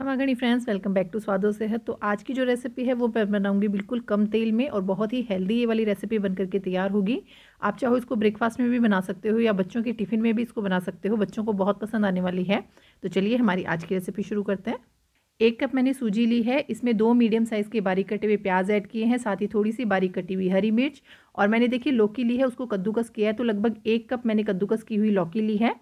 हमागणी friends welcome back to स्वादो से है तो आज की जो रेसिपी है वो मैं बनाऊंगी बिल्कुल कम तेल में और बहुत ही हेल्दी ये वाली रेसिपी बन करके तैयार होगी आप चाहो इसको ब्रेकफास्ट में भी बना सकते हो या बच्चों के टिफ़िन में भी इसको बना सकते हो बच्चों को बहुत पसंद आने वाली है तो चलिए हमारी आज की रेसिपी शुरू करते हैं एक कप मैंने सूजी ली है इसमें दो मीडियम साइज़ के बारीक कटे हुए प्याज ऐड किए हैं साथ ही थोड़ी सी बारीक कटी हुई हरी मिर्च और मैंने देखिए लौकी ली है उसको कद्दूकस किया है तो लगभग एक कप मैंने कद्दूकस की हुई लौकी ली है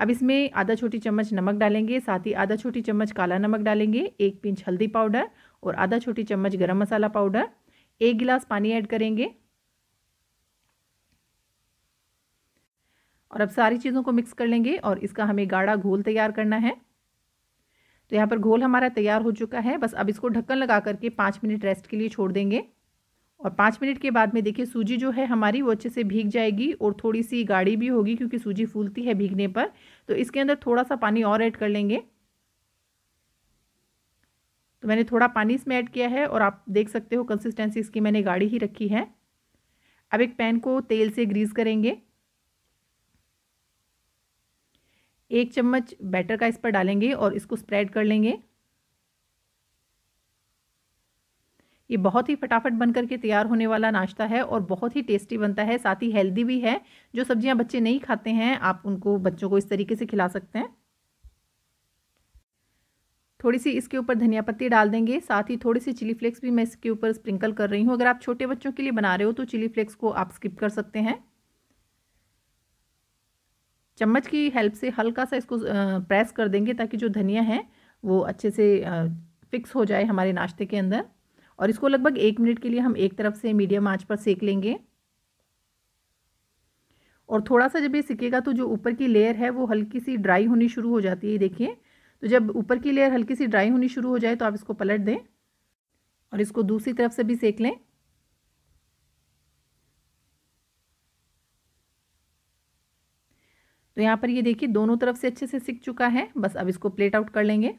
अब इसमें आधा छोटी चम्मच नमक डालेंगे साथ ही आधा छोटी चम्मच काला नमक डालेंगे एक पिंच हल्दी पाउडर और आधा छोटी चम्मच गरम मसाला पाउडर एक गिलास पानी ऐड करेंगे और अब सारी चीज़ों को मिक्स कर लेंगे और इसका हमें गाढ़ा घोल तैयार करना है तो यहाँ पर घोल हमारा तैयार हो चुका है बस अब इसको ढक्कन लगा करके पाँच मिनट रेस्ट के लिए छोड़ देंगे और पाँच मिनट के बाद में देखिए सूजी जो है हमारी वो अच्छे से भीग जाएगी और थोड़ी सी गाढ़ी भी होगी क्योंकि सूजी फूलती है भीगने पर तो इसके अंदर थोड़ा सा पानी और ऐड कर लेंगे तो मैंने थोड़ा पानी इसमें ऐड किया है और आप देख सकते हो कंसिस्टेंसी इसकी मैंने गाढ़ी ही रखी है अब एक पैन को तेल से ग्रीस करेंगे एक चम्मच बैटर का इस पर डालेंगे और इसको स्प्रेड कर लेंगे ये बहुत ही फटाफट बनकर के तैयार होने वाला नाश्ता है और बहुत ही टेस्टी बनता है साथ ही हेल्दी भी है जो सब्जियां बच्चे नहीं खाते हैं आप उनको बच्चों को इस तरीके से खिला सकते हैं थोड़ी सी इसके ऊपर धनिया पत्ती डाल देंगे साथ ही थोड़ी सी चिली फ्लेक्स भी मैं इसके ऊपर स्प्रिंकल कर रही हूँ अगर आप छोटे बच्चों के लिए बना रहे हो तो चिली फ्लेक्स को आप स्किप कर सकते हैं चम्मच की हेल्प से हल्का सा इसको प्रेस कर देंगे ताकि जो धनिया है वो अच्छे से फिक्स हो जाए हमारे नाश्ते के अंदर और इसको लगभग एक मिनट के लिए हम एक तरफ से मीडियम आंच पर सेक लेंगे और थोड़ा सा जब ये सिकेगा तो जो ऊपर की लेयर है वो हल्की सी ड्राई होनी शुरू हो जाती है देखिए तो जब ऊपर की लेयर हल्की सी ड्राई होनी शुरू हो जाए तो आप इसको पलट दें और इसको दूसरी तरफ से भी सेक लें तो यहाँ पर ये देखिए दोनों तरफ से अच्छे से सिक चुका है बस अब इसको प्लेट आउट कर लेंगे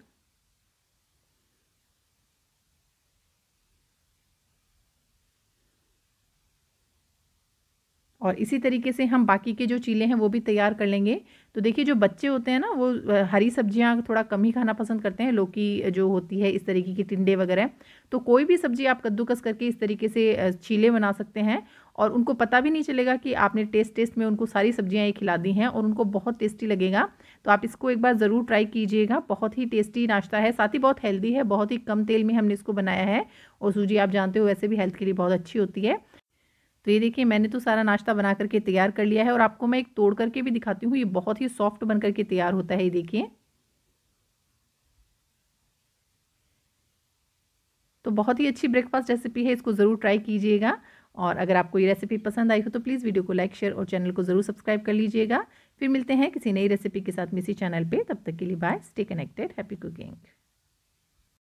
और इसी तरीके से हम बाकी के जो चीले हैं वो भी तैयार कर लेंगे तो देखिए जो बच्चे होते हैं ना वो हरी सब्जियां थोड़ा कम ही खाना पसंद करते हैं लौकी जो होती है इस तरीके की टिंडे वगैरह तो कोई भी सब्जी आप कद्दूकस करके इस तरीके से चीले बना सकते हैं और उनको पता भी नहीं चलेगा कि आपने टेस्ट टेस्ट में उनको सारी सब्ज़ियाँ ये खिला दी हैं और उनको बहुत टेस्टी लगेगा तो आप इसको एक बार ज़रूर ट्राई कीजिएगा बहुत ही टेस्टी नाश्ता है साथ ही बहुत हेल्दी है बहुत ही कम तेल में हमने इसको बनाया है और सूजी आप जानते हो वैसे भी हेल्थ के लिए बहुत अच्छी होती है तो ये देखिए मैंने तो सारा नाश्ता बना करके तैयार कर लिया है और आपको मैं एक तोड़ करके भी दिखाती हूँ ये बहुत ही सॉफ्ट बन करके तैयार होता है ये देखिए तो बहुत ही अच्छी ब्रेकफास्ट रेसिपी है इसको ज़रूर ट्राई कीजिएगा और अगर आपको ये रेसिपी पसंद आई हो तो प्लीज़ वीडियो को लाइक शेयर और चैनल को ज़रूर सब्सक्राइब कर लीजिएगा फिर मिलते हैं किसी नई रेसिपी के साथ मिसी चैनल पे तब तक के लिए bye stay connected happy cooking